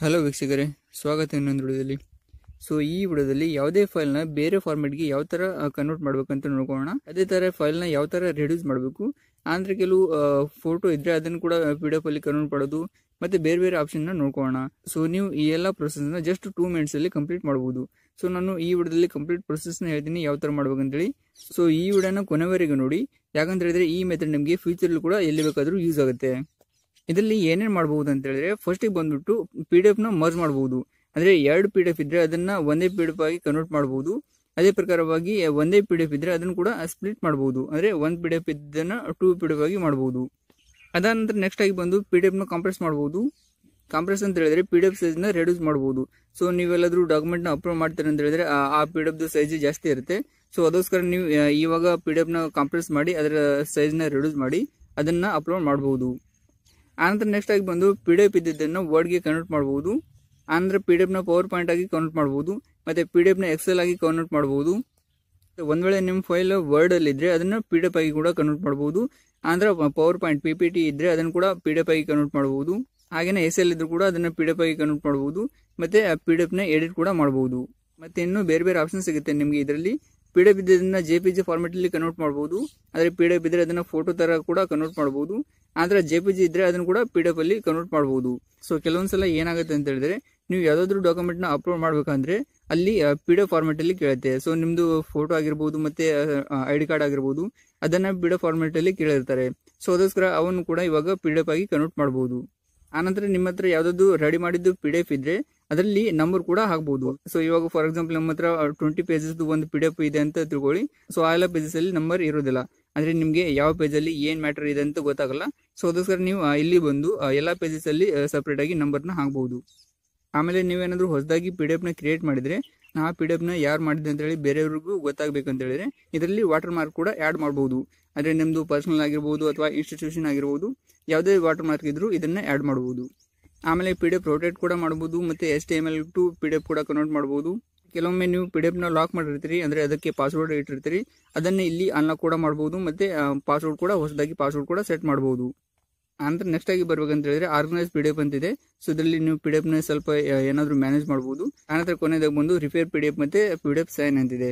hello ವೀಕ್ಷಕರೇ ಸ್ವಾಗತ ಇನ್ನೊಂದು ವಿಡಿಯೋದಲ್ಲಿ ಸೊ ಈ ವಿಡಿಯೋದಲ್ಲಿ ಯಾವುದೇ ಫೈಲ್ನ ಬೇರೆ ಫಾರ್ಮೆಟ್ಗೆ ಯಾವ ಥರ ಕನ್ವರ್ಟ್ ಮಾಡಬೇಕಂತ ನೋಡ್ಕೋಣ ಅದೇ ಥರ ಫೈಲ್ನ ಯಾವ ಥರ ರೆಡ್ಯೂಸ್ ಮಾಡಬೇಕು ಅಂದರೆ ಕೆಲವು ಫೋಟೋ ಇದ್ದರೆ ಅದನ್ನು ಕೂಡ ಪಿ ಡಿ ಎಫ್ ಅಲ್ಲಿ ಕನ್ವರ್ಟ್ ಮಾಡೋದು ಮತ್ತು ಬೇರೆ ಬೇರೆ ಆಪ್ಷನ್ನ ನೋಡ್ಕೋಣ ಸೊ ನೀವು ಈ ಎಲ್ಲ ಪ್ರೊಸೆಸ್ನ ಜಸ್ಟ್ ಟೂ ಮಿನಿಟ್ಸಲ್ಲಿ ಕಂಪ್ಲೀಟ್ ಮಾಡ್ಬೋದು ಸೊ ನಾನು ಈ ವಿಡಿಯೋದಲ್ಲಿ ಕಂಪ್ಲೀಟ್ ಪ್ರೊಸೆಸ್ನ ಹೇಳ್ತೀನಿ ಯಾವ ಥರ ಮಾಡ್ಬೇಕಂತೇಳಿ ಸೊ ಈ ವಿಡಿಯೋನ ಕೊನೆವರೆಗೂ ನೋಡಿ ಯಾಕಂತ ಹೇಳಿದ್ರೆ ಈ ಮೆಥಡ್ ನಿಮಗೆ ಫ್ಯೂಚರಲ್ಲಿ ಕೂಡ ಎಲ್ಲಿ ಬೇಕಾದರೂ ಯೂಸ್ ಆಗುತ್ತೆ ಇದರಲ್ಲಿ ಏನೇನು ಮಾಡಬಹುದು ಅಂತ ಹೇಳಿದ್ರೆ ಫಸ್ಟಿಗೆ ಬಂದ್ಬಿಟ್ಟು ಪಿ ಡಿ ಎಫ್ನ ಮರ್ಜ್ ಮಾಡಬಹುದು ಅಂದರೆ ಎರಡು ಪಿ ಡಿ ಎಫ್ ಇದ್ದರೆ ಅದನ್ನು ಒಂದೇ ಪಿ ಡಿ ಎಫ್ ಆಗಿ ಕನ್ವರ್ಟ್ ಮಾಡಬಹುದು ಅದೇ ಪ್ರಕಾರವಾಗಿ ಒಂದೇ ಪಿ ಡಿ ಎಫ್ ಇದ್ದರೆ ಅದನ್ನು ಕೂಡ ಸ್ಪ್ಲಿಟ್ ಮಾಡಬಹುದು ಅಂದರೆ ಒಂದು ಪಿ ಡಿ ಎಫ್ ಇದನ್ನು ಟೂ ಪಿ ಡಿ ಎಫ್ ಆಗಿ ಮಾಡಬಹುದು ಅದಾನಂತರ ನೆಕ್ಸ್ಟ್ ಆಗಿ ಬಂದು ಪಿ ಡಿ ಎಫ್ನ ಕಾಂಪ್ರೆಸ್ ಮಾಡಬಹುದು ಕಾಂಪ್ರೆಸ್ ಅಂತ ಹೇಳಿದ್ರೆ ಪಿ ಡಿ ಎಫ್ ಸೈಜ್ನ ರೆಡ್ಯೂಸ್ ಮಾಡ್ಬೋದು ಸೊ ನೀವೆಲ್ಲಾದರೂ ಡಾಕ್ಯುಮೆಂಟ್ನ ಅಪ್ಲೋಡ್ ಮಾಡ್ತೀರ ಅಂತ ಹೇಳಿದ್ರೆ ಆ ಪಿ ಡಿ ಎಫ್ದು ಸೈಜ್ ಜಾಸ್ತಿ ಇರುತ್ತೆ ಸೊ ಅದಕ್ಕೋಸ್ಕರ ನೀವು ಇವಾಗ ಪಿ ಡಿ ಎಫ್ನ ಕಾಂಪ್ರೆಸ್ ಮಾಡಿ ಅದರ ಸೈಜ್ನ ರೆಡ್ಯೂಸ್ ಮಾಡಿ ಅದನ್ನು ಅಪ್ಲೋಡ್ ಮಾಡ್ಬೋದು ಆನಂತರ ನೆಕ್ಸ್ಟ್ ಆಗಿ ಬಂದು ಪಿ ಡಿ ಎಫ್ ಇದ್ದಿದ್ದನ್ನು ವರ್ಡ್ಗೆ ಕನ್ವರ್ಟ್ ಮಾಡ್ಬೋದು ಆನಂತರ ಪಿ ಡಿ ಎಫ್ನ ಪವರ್ ಪಾಯಿಂಟ್ ಆಗಿ ಕನ್ವರ್ಟ್ ಮಾಡ್ಬೋದು ಮತ್ತು ಪಿ ಡಿ ಎಫ್ನ ಎಕ್ಸೆಲ್ ಆಗಿ ಕನ್ವರ್ಟ್ ಮಾಡ್ಬೋದು ಒಂದು ವೇಳೆ ನಿಮ್ಮ ಫೈಲ್ ವರ್ಡಲ್ಲಿದ್ದರೆ ಅದನ್ನು ಪಿ ಡಿ ಎಫ್ ಆಗಿ ಕೂಡ ಕನ್ವರ್ಟ್ ಮಾಡ್ಬೋದು ಆನಂತರ PowerPoint P P T ಇದ್ದರೆ ಅದನ್ನು ಕೂಡ ಪಿ ಡಿ ಎಫ್ ಆಗಿ ಕನ್ವರ್ಟ್ ಮಾಡ್ಬೋದು ಹಾಗೆಯೇ ಎಸ್ ಎಲ್ ಇದ್ರೂ ಕೂಡ ಅದನ್ನು ಪಿ ಡಿ ಎಫ್ ಆಗಿ ಕನ್ವರ್ಟ್ ಮಾಡ್ಬೋದು ಮತ್ತು ಆ ಪಿ ಡಿ ಎಫ್ನ ಎಡಿಟ್ ಕೂಡ ಮಾಡ್ಬೋದು ಮತ್ತು ಇನ್ನೂ ಬೇರೆ ಬೇರೆ ಆಪ್ಷನ್ ಸಿಗುತ್ತೆ ನಿಮಗೆ ಇದರಲ್ಲಿ P D F J P G ಫಾರ್ಮೆಟಲ್ಲಿ ಕನ್ವರ್ಟ್ ಮಾಡ್ಬೋದು ಆದರೆ ಪಿ ಡಿ ಎಫ್ ಇದ್ದರೆ ಅದನ್ನು ಫೋಟೋ ಥರ ಕೂಡ ಕನ್ವರ್ಟ್ ಮಾಡ್ಬೋದು ಆದರೆ ಜೆ ಪಿ ಜಿ ಇದ್ದರೆ ಅದನ್ನು ಕೂಡ ಪಿ ಡಿ ಅಲ್ಲಿ ಕನ್ವರ್ಟ್ ಮಾಡಬಹುದು ಸೊ ಕೆಲವೊಂದು ಸಲ ಏನಾಗುತ್ತೆ ಅಂತ ಹೇಳಿದ್ರೆ ನೀವು ಡಾಕ್ಯುಮೆಂಟ್ ನ ಅಪ್ಲೋಡ್ ಮಾಡಬೇಕಂದ್ರೆ ಅಲ್ಲಿ ಪಿ ಡಿ ಎಫ್ ಅಲ್ಲಿ ಕೇಳುತ್ತೆ ಸೊ ನಿಮ್ಮದು ಫೋಟೋ ಆಗಿರ್ಬೋದು ಮತ್ತೆ ಐ ಡಿ ಕಾರ್ಡ್ ಆಗಿರ್ಬೋದು ಅದನ್ನ ಪಿ ಡಿ ಎಫ್ ಅಲ್ಲಿ ಕೇಳಿರ್ತಾರೆ ಸೊ ಅದಕ್ಕೋಸ್ಕರ ಅವನು ಕೂಡ ಇವಾಗ ಪಿ ಡಿ ಎಫ್ ಆಗಿ ಕನ್ವರ್ಟ್ ಮಾಡಬಹುದು ಆನಂತರ ನಿಮ್ಮ ಹತ್ರ ಯಾವ್ದಾದ್ರು ರೆಡಿ ಮಾಡಿದ್ದು ಪಿ ಡಿ ಎಫ್ ಇದ್ರೆ ಅದರಲ್ಲಿ ನಂಬರ್ ಕೂಡ ಹಾಕ್ಬೋದು ಸೊ ಇವಾಗ ಫಾರ್ ಎಕ್ಸಾಂಪಲ್ ನಮ್ಮ ಹತ್ರ ಟ್ವೆಂಟಿ ಪೇಜಸ್ ಒಂದು ಪಿ ಡಿ ಎಫ್ ಇದೆ ಅಂತ ತಿಳ್ಕೊಳ್ಳಿ ಸೊ ಆ ಎಲ್ಲ ಪೇಜಸ್ ಅಲ್ಲಿ ನಂಬರ್ ಇರೋದಿಲ್ಲ ಅಂದ್ರೆ ನಿಮಗೆ ಯಾವ ಪೇಜಲ್ಲಿ ಏನ್ ಮ್ಯಾಟರ್ ಇದೆ ಅಂತ ಗೊತ್ತಾಗಲ್ಲ ಸೊ ಅದಕ್ಕೋಸ್ಕರ ನೀವು ಇಲ್ಲಿ ಬಂದು ಎಲ್ಲ ಆಗಿ ಸಪ್ರೇಟಾಗಿ ನಂಬರ್ನ ಹಾಕ್ಬೋದು ಆಮೇಲೆ ನೀವೇನಾದರೂ ಹೊಸದಾಗಿ ಪಿ ಡಿ ಎಫ್ನ ಕ್ರಿಯೇಟ್ ಮಾಡಿದರೆ ಆ ಪಿ ಡಿ ಎಫ್ನ ಯಾರು ಮಾಡಿದೆ ಅಂತೇಳಿ ಬೇರೆಯವ್ರಿಗೂ ಗೊತ್ತಾಗಬೇಕು ಅಂತ ಹೇಳಿದ್ರೆ ಇದರಲ್ಲಿ ವಾಟರ್ ಮಾರ್ಕ್ ಕೂಡ ಆ್ಯಡ್ ಮಾಡ್ಬೋದು ಅಂದರೆ ನಿಮ್ಮದು ಪರ್ಸನಲ್ ಆಗಿರ್ಬೋದು ಅಥವಾ ಇನ್ಸ್ಟಿಟ್ಯೂಷನ್ ಆಗಿರ್ಬೋದು ಯಾವುದೇ ವಾಟರ್ ಮಾರ್ಕ್ ಇದ್ದರೂ ಇದನ್ನು ಆ್ಯಡ್ ಮಾಡ್ಬೋದು ಆಮೇಲೆ ಪಿ ಡಿ ಎಫ್ ರೊಟೇಟ್ ಕೂಡ ಮಾಡ್ಬೋದು ಮತ್ತು S T M L to P D F ಕೂಡ ಕನ್ವರ್ಟ್ ಮಾಡ್ಬೋದು ಕೆಲವೊಮ್ಮೆ ನೀವು ಪಿ ಡಿ ಎಫ್ನ ಲಾಕ್ ಮಾಡಿರ್ತೀರಿ ಅಂದರೆ ಅದಕ್ಕೆ ಪಾಸ್ವರ್ಡ್ ಇಟ್ಟಿರ್ತೀರಿ ಅದನ್ನು ಇಲ್ಲಿ ಅನ್ಲಾಕ್ ಕೂಡ ಮಾಡ್ಬೋದು ಮತ್ತು ಪಾಸ್ವರ್ಡ್ ಕೂಡ ಹೊಸದಾಗಿ ಪಾಸ್ವರ್ಡ್ ಕೂಡ ಸೆಟ್ ಮಾಡ್ಬೋದು ಅಂದ್ರೆ ನೆಕ್ಸ್ಟ್ ಆಗಿ ಬರ್ಬೇಕಂತ ಹೇಳಿದ್ರೆ ಆರ್ಗನೈಸ್ ಪಿ ಡಿ ಎಫ್ ಅಂತಿದೆ ಸೊ ಇದರಲ್ಲಿ ನೀವು ಪಿ ಡಿ ಸ್ವಲ್ಪ ಏನಾದರೂ ಮ್ಯಾನೇಜ್ ಮಾಡಬಹುದು ಆನಂತರ ಕೊನೆದಾಗ ಬಂದು ರಿಪೇರ್ ಪಿ ಡಿ ಎಫ್ ಮತ್ತು ಪಿ ಡಿ ಎಫ್ ಸೈನ್ ಅಂತಿದೆ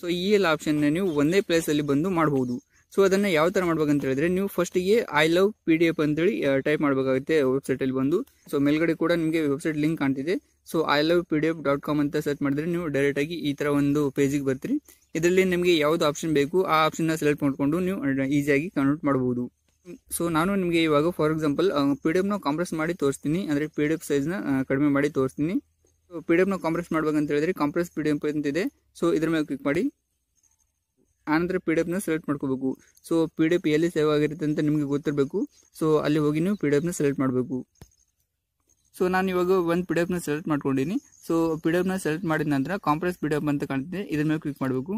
ಸೊ ಈ ಎಲ್ಲ ಆಪ್ಷನ್ನ ನೀವು ಒಂದೇ ಅಲ್ಲಿ ಬಂದು ಮಾಡಬಹುದು ಸೊ ಅದನ್ನ ಯಾವ ತರ ಮಾಡ್ಬೇಕಂತ ಹೇಳಿದ್ರೆ ನೀವು ಫಸ್ಟಿಗೆ I love P D F ಅಂತೇಳಿ ಟೈಪ್ ಮಾಡಬೇಕಾಗುತ್ತೆ ವೆಬ್ಸೈಟ್ ಅಲ್ಲಿ ಬಂದು ಸೊ ಮೇಲ್ಗಡೆ ಕೂಡ ನಿಮಗೆ ವೆಬ್ಸೈಟ್ ಲಿಂಕ್ ಕಾಣ್ತಿದೆ so I love P D F dot com ಅಂತ ಸರ್ಚ್ ಮಾಡಿದ್ರೆ ನೀವು ಡೈರೆಕ್ಟ್ ಆಗಿ ಈ ತರ ಒಂದು ಪೇಜಿಗೆ ಬರ್ತೀರಿ ಇದರಲ್ಲಿ ನಿಮಗೆ ಯಾವ್ದು ಆಪ್ಷನ್ ಬೇಕು ಆ ನ ಸೆಲೆಕ್ಟ್ ಮಾಡಿಕೊಂಡು ನೀವು ಈಸಿಯಾಗಿ ಕನ್ವರ್ಟ್ ಮಾಡಬಹುದು ಸೊ ನಾನು ನಿಮಗೆ ಇವಾಗ ಫಾರ್ ಎಕ್ಸಾಂಪಲ್ ಪಿ ಡಿ ಎಫ್ನ ಕಾಂಪ್ರೆಸ್ ಮಾಡಿ ತೋರಿಸ್ತೀನಿ ಅಂದರೆ ಪಿ ಡಿ ಎಫ್ ಸೈಜ್ನ ಕಡಿಮೆ ಮಾಡಿ ತೋರಿಸ್ತೀನಿ ಸೊ ಪಿ ಡಿ ಎಫ್ನ ಕಾಂಪ್ರೆಸ್ ಮಾಡ್ಬೇಕಂತ ಹೇಳಿದ್ರೆ ಕಾಂಪ್ರೆಸ್ ಪಿ ಡಿ ಎಫ್ ಅಂತಿದೆ ಸೊ ಇದ್ರ ಮೇಲೆ ಕ್ಲಿಕ್ ಮಾಡಿ ಆನಂತರ ಪಿ ಡಿ ಎಫ್ನ ಸೆಲೆಕ್ಟ್ ಮಾಡ್ಕೋಬೇಕು ಸೊ ಪಿ ಡಿ ಎಫ್ ಎಲ್ಲಿ ಸೇವ್ ಆಗಿರುತ್ತೆ ಅಂತ ನಿಮಗೆ ಗೊತ್ತಿರಬೇಕು ಸೊ ಅಲ್ಲಿ ಹೋಗಿ ನೀವು ಪಿ ಡಿ ಎಫ್ನ ಸೆಲೆಕ್ಟ್ ಮಾಡಬೇಕು ಸೊ ನಾನು ಇವಾಗ ಒಂದು ಪಿ ಡಿ ಎಫ್ನ ಸೆಲೆಕ್ಟ್ ಮಾಡ್ಕೊಂಡಿನಿ ಸೊ ಪಿ ಡಿ ಎಫ್ನ ಸೆಲೆಕ್ಟ್ ಮಾಡಿದ ನಂತರ ಕಾಂಪ್ರೆಸ್ ಪಿ ಡಿ ಎಫ್ ಅಂತ ಕಾಣ್ತಿದೆ ಇದ್ರ ಮೇಲೆ ಕ್ಲಿಕ್ ಮಾಡಬೇಕು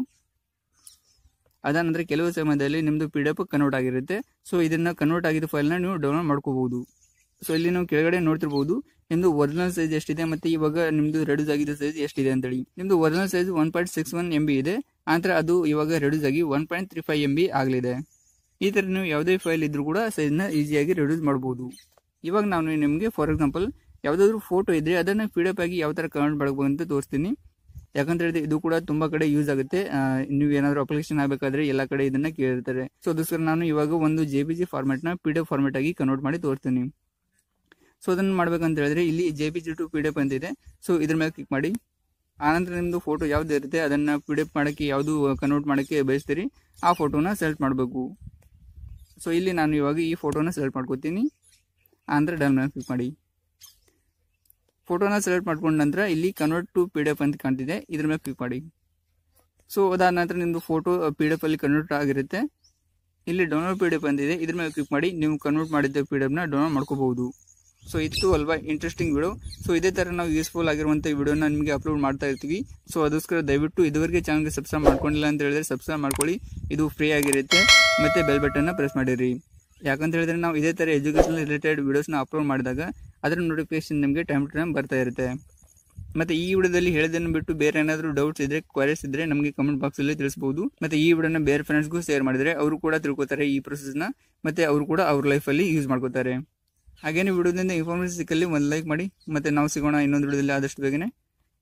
ನಂತರ ಕೆಲವು ಸಮಯದಲ್ಲಿ ನಿಮ್ಮದು ಪಿ ಡಿ ಎಫ್ ಕನ್ವರ್ಟ್ ಆಗಿರುತ್ತೆ ಸೊ ಇದನ್ನು ಕನ್ವರ್ಟ್ ಆಗಿದ್ದ ಫೈಲನ್ನ ನೀವು ಡೌನ್ಲೋಡ್ ಮಾಡ್ಕೋಬಹುದು ಸೊ ಇಲ್ಲಿ ನಾವು ಕೆಳಗಡೆ ನೋಡ್ತಿರ್ಬೋದು ನಿಮ್ದು ಒರಿಜಿನಲ್ ಸೈಜ್ ಎಷ್ಟಿದೆ ಮತ್ತು ಇವಾಗ ನಿಮ್ದು ರೆಡ್ಯೂಸ್ ಆಗಿದ್ದ ಸೈಜ್ ಎಷ್ಟಿದೆ ಹೇಳಿ ನಿಮ್ದು original size one point six one M B ಇದೆ ಆನಂತರ ಅದು ಇವಾಗ ರೆಡ್ಯೂಸ್ ಆಗಿ one point three five M B ಆಗಲಿದೆ ಈ ಥರ ನೀವು ಯಾವುದೇ ಫೈಲ್ ಇದ್ರೂ ಕೂಡ ಸೈಜ್ನ ಈಸಿಯಾಗಿ ರೆಡ್ಯೂಸ್ ಮಾಡ್ಬೋದು ಇವಾಗ ನಾನು ನಿಮಗೆ ಫಾರ್ ಎಕ್ಸಾಂಪಲ್ ಯಾವುದಾದ್ರೂ ಫೋಟೋ ಇದ್ರೆ ಅದನ್ನು ಪಿ ಡಿ ಆಗಿ ಯಾವ ಥರ ಕನ್ವರ್ಟ್ ಮಾಡಬಹುದು ಅಂತ ತೋರಿಸ್ತೀನಿ ಯಾಕಂತ ಹೇಳಿದ್ರೆ ಇದು ಕೂಡ ತುಂಬಾ ಕಡೆ ಯೂಸ್ ಆಗುತ್ತೆ ನೀವು ಏನಾದ್ರು ಅಪ್ಲಿಕೇಶನ್ ಆಗಬೇಕಾದ್ರೆ ಎಲ್ಲ ಕಡೆ ಇದನ್ನ ಕೇಳಿರ್ತಾರೆ ಸೊ ಅದಕ್ಕೋಸ್ಕರ ನಾನು ಇವಾಗ ಒಂದು ಜೆ ಬಿ ಜಿ ಫಾರ್ಮೆಟ್ ನ ಪಿ ಡಿ ಎಫ್ ಫಾರ್ಮೆಟ್ ಆಗಿ ಕನ್ವರ್ಟ್ ಮಾಡಿ ತೋರಿಸ್ತೀನಿ ಸೊ ಅದನ್ನ ಮಾಡ್ಬೇಕಂತ ಹೇಳಿದ್ರೆ ಇಲ್ಲಿ J B G to P D F ಅಂತ ಇದೆ ಸೊ ಇದ್ರ ಮೇಲೆ ಕ್ಲಿಕ್ ಮಾಡಿ ಆನಂತರ ನಿಮ್ಮದು ಫೋಟೋ ಯಾವ್ದು ಇರುತ್ತೆ ಅದನ್ನ ಪಿ ಡಿ ಎಫ್ ಮಾಡೋಕ್ಕೆ ಯಾವುದು ಕನ್ವರ್ಟ್ ಮಾಡೋಕ್ಕೆ ಬಯಸ್ತೀರಿ ಆ ಫೋಟೋನ ಸೆಲೆಕ್ಟ್ ಮಾಡಬೇಕು ಸೊ ಇಲ್ಲಿ ನಾನು ಇವಾಗ ಈ ಫೋಟೋನ ಸೆಲೆಕ್ಟ್ ಮಾಡ್ಕೋತೀನಿ ಆನಂತರ ಡನ್ ಮೇಲೆ ಕ್ಲಿಕ್ ಮಾಡಿ ಫೋಟೋನ ಸೆಲೆಕ್ಟ್ ಮಾಡ್ಕೊಂಡ ನಂತರ ಇಲ್ಲಿ convert to P D F ಅಂತ ಕಾಣ್ತಿದೆ ಇದ್ರ ಮೇಲೆ ಕ್ಲಿಕ್ ಮಾಡಿ ಸೊ ಅದಾದ ನಂತರ ನಿಮ್ಮದು ಫೋಟೋ ಪಿ ಡಿ ಎಫ್ ಅಲ್ಲಿ ಕನ್ವರ್ಟ್ ಆಗಿರುತ್ತೆ ಇಲ್ಲಿ ಡೌನ್ಲೋಡ್ ಪಿ ಡಿ ಎಫ್ ಅಂತಿದೆ ಇದ್ರ ಮೇಲೆ ಕ್ಲಿಕ್ ಮಾಡಿ ನೀವು ಕನ್ವರ್ಟ್ ಮಾಡಿದ್ದ ಪಿ ಡಿ ಎಫ್ನ ಡೌನ್ಲೋಡ್ ಮಾಡ್ಕೋಬಹುದು ಸೊ ಇತ್ತು ಅಲ್ವಾ ಇಂಟ್ರೆಸ್ಟಿಂಗ್ ವಿಡಿಯೋ ಸೊ ಇದೇ ಥರ ನಾವು ಯೂಸ್ಫುಲ್ ಆಗಿರುವಂಥ ವಿಡಿಯೋನ ನಿಮಗೆ ಅಪ್ಲೋಡ್ ಮಾಡ್ತಾ ಇರ್ತೀವಿ ಸೊ ಅದಕ್ಕೋಸ್ಕರ ದಯವಿಟ್ಟು ಇದುವರೆಗೆ ಚಾನಲ್ಗೆ ಸಬ್ಸ್ಕ್ರೈಬ್ ಮಾಡ್ಕೊಂಡಿಲ್ಲ ಅಂತ ಹೇಳಿದ್ರೆ ಸಬ್ಸ್ಕ್ರೈಬ್ ಮಾಡ್ಕೊಳ್ಳಿ ಇದು ಫ್ರೀ ಆಗಿರುತ್ತೆ ಮತ್ತು ಬೆಲ್ ಬಟನ್ನ ಪ್ರೆಸ್ ಮಾಡಿರಿ ಯಾಕಂತ ಹೇಳಿದ್ರೆ ನಾವು ಇದೇ ಥರ ಎಜುಕೇಷನ್ ರಿಲೇಟೆಡ್ ವೀಡಿಯೋಸ್ನ ಅಪ್ಲೋಡ್ ಮಾಡಿದಾಗ ಅದರ ನೋಟಿಫಿಕೇಶನ್ ನಿಮಗೆ ಟೈಮ್ ಟು ಟೈಮ್ ಬರ್ತಾ ಇರುತ್ತೆ ಮತ್ತು ಈ ವಿಡಿಯೋದಲ್ಲಿ ಹೇಳೋದನ್ನು ಬಿಟ್ಟು ಬೇರೆ ಏನಾದರೂ ಡೌಟ್ಸ್ ಇದ್ದರೆ ಕ್ವಾರಿಸ್ ಇದ್ದರೆ ನಮಗೆ ಕಮೆಂಟ್ ಬಾಕ್ಸಲ್ಲಿ ತಿಳಿಸ್ಬೋದು ಮತ್ತು ಈ ವಿಡಿಯೋನ ಬೇರೆ ಫ್ರೆಂಡ್ಸ್ಗೂ ಶೇರ್ ಮಾಡಿದರೆ ಅವರು ಕೂಡ ತಿಳ್ಕೊತಾರೆ ಈ ಪ್ರೊಸೆಸ್ನ ಮತ್ತು ಅವರು ಕೂಡ ಅವ್ರ ಲೈಫಲ್ಲಿ ಯೂಸ್ ಮಾಡ್ಕೋತಾರೆ ಹಾಗೇನೇ ವಿಡಿಯೋದಿಂದ ಇನ್ಫಾರ್ಮೇಷನ್ ಸಿಕ್ಕಲ್ಲಿ ಒಂದು ಲೈಕ್ ಮಾಡಿ ಮತ್ತು ನಾವು ಸಿಗೋಣ ಇನ್ನೊಂದು ವಿಡಿಯೋದಲ್ಲಿ ಆದಷ್ಟು ಬೇಗನೆ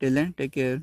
ಟೆಲ್ ಆ್ಯಂಡ್ ಟೇಕ್ ಕೇರ್